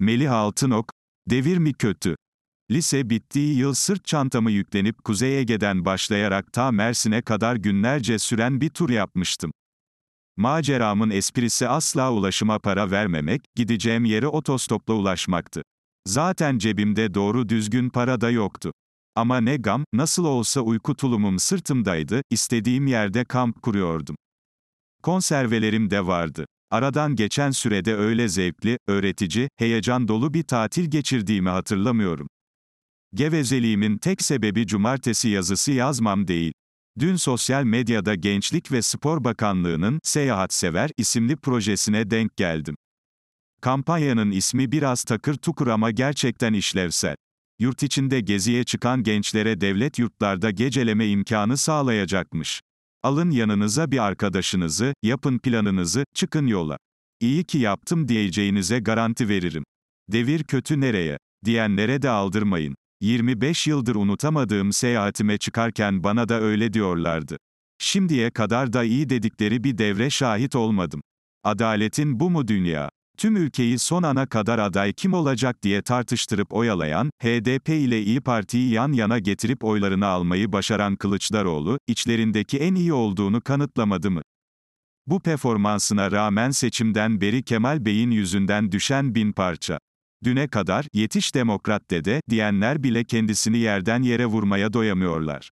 Melih Altınok, devir mi kötü? Lise bittiği yıl sırt çantamı yüklenip Kuzey Ege'den başlayarak ta Mersin'e kadar günlerce süren bir tur yapmıştım. Maceramın esprisi asla ulaşıma para vermemek, gideceğim yere otostopla ulaşmaktı. Zaten cebimde doğru düzgün para da yoktu. Ama ne gam, nasıl olsa uyku tulumum sırtımdaydı, istediğim yerde kamp kuruyordum. Konservelerim de vardı. Aradan geçen sürede öyle zevkli, öğretici, heyecan dolu bir tatil geçirdiğimi hatırlamıyorum. Gevezeliğimin tek sebebi cumartesi yazısı yazmam değil. Dün sosyal medyada Gençlik ve Spor Bakanlığı'nın Seyahat Sever isimli projesine denk geldim. Kampanyanın ismi biraz takır tukur ama gerçekten işlevsel. Yurt içinde geziye çıkan gençlere devlet yurtlarda geceleme imkanı sağlayacakmış. Alın yanınıza bir arkadaşınızı, yapın planınızı, çıkın yola. İyi ki yaptım diyeceğinize garanti veririm. Devir kötü nereye? Diyenlere de aldırmayın. 25 yıldır unutamadığım seyahatime çıkarken bana da öyle diyorlardı. Şimdiye kadar da iyi dedikleri bir devre şahit olmadım. Adaletin bu mu dünya? tüm ülkeyi son ana kadar aday kim olacak diye tartıştırıp oyalayan, HDP ile İyi Parti'yi yan yana getirip oylarını almayı başaran Kılıçdaroğlu, içlerindeki en iyi olduğunu kanıtlamadı mı? Bu performansına rağmen seçimden beri Kemal Bey'in yüzünden düşen bin parça. Düne kadar, yetiş demokrat dede, diyenler bile kendisini yerden yere vurmaya doyamıyorlar.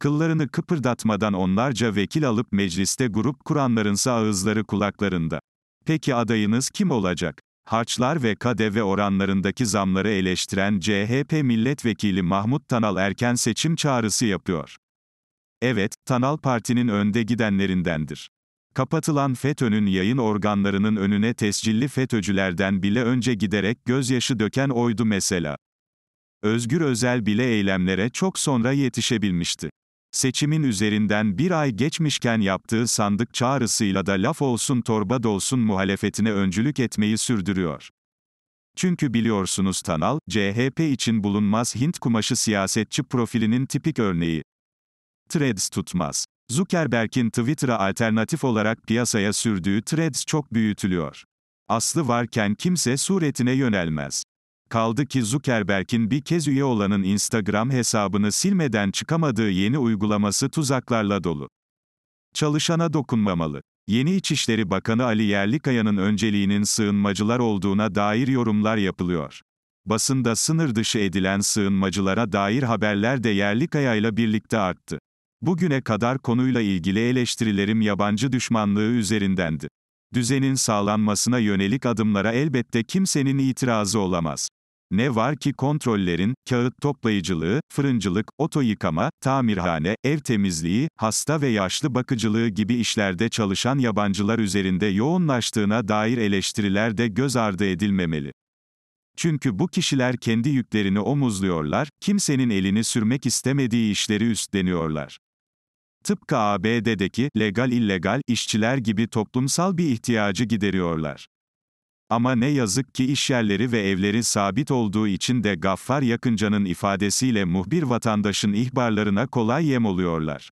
Kıllarını kıpırdatmadan onlarca vekil alıp mecliste grup kuranlarınsa ağızları kulaklarında. Peki adayınız kim olacak? Harçlar ve KDV oranlarındaki zamları eleştiren CHP milletvekili Mahmut Tanal erken seçim çağrısı yapıyor. Evet, Tanal partinin önde gidenlerindendir. Kapatılan FETÖ'nün yayın organlarının önüne tescilli FETÖ'cülerden bile önce giderek gözyaşı döken oydu mesela. Özgür Özel bile eylemlere çok sonra yetişebilmişti seçimin üzerinden bir ay geçmişken yaptığı sandık çağrısıyla da laf olsun torba dolsun muhalefetine öncülük etmeyi sürdürüyor. Çünkü biliyorsunuz Tanal, CHP için bulunmaz Hint kumaşı siyasetçi profilinin tipik örneği. Threads tutmaz. Zuckerberg'in Twitter'a alternatif olarak piyasaya sürdüğü Threads çok büyütülüyor. Aslı varken kimse suretine yönelmez. Kaldı ki Zuckerberg'in bir kez üye olanın Instagram hesabını silmeden çıkamadığı yeni uygulaması tuzaklarla dolu. Çalışana dokunmamalı. Yeni İçişleri Bakanı Ali Yerlikaya'nın önceliğinin sığınmacılar olduğuna dair yorumlar yapılıyor. Basında sınır dışı edilen sığınmacılara dair haberler de Yerlikaya ile birlikte arttı. Bugüne kadar konuyla ilgili eleştirilerim yabancı düşmanlığı üzerindendi. Düzenin sağlanmasına yönelik adımlara elbette kimsenin itirazı olamaz. Ne var ki kontrollerin, kağıt toplayıcılığı, fırıncılık, oto yıkama, tamirhane, ev temizliği, hasta ve yaşlı bakıcılığı gibi işlerde çalışan yabancılar üzerinde yoğunlaştığına dair eleştiriler de göz ardı edilmemeli. Çünkü bu kişiler kendi yüklerini omuzluyorlar, kimsenin elini sürmek istemediği işleri üstleniyorlar. Tıpkı ABD'deki legal illegal işçiler gibi toplumsal bir ihtiyacı gideriyorlar. Ama ne yazık ki işyerleri ve evleri sabit olduğu için de Gaffar Yakıncan'ın ifadesiyle muhbir vatandaşın ihbarlarına kolay yem oluyorlar.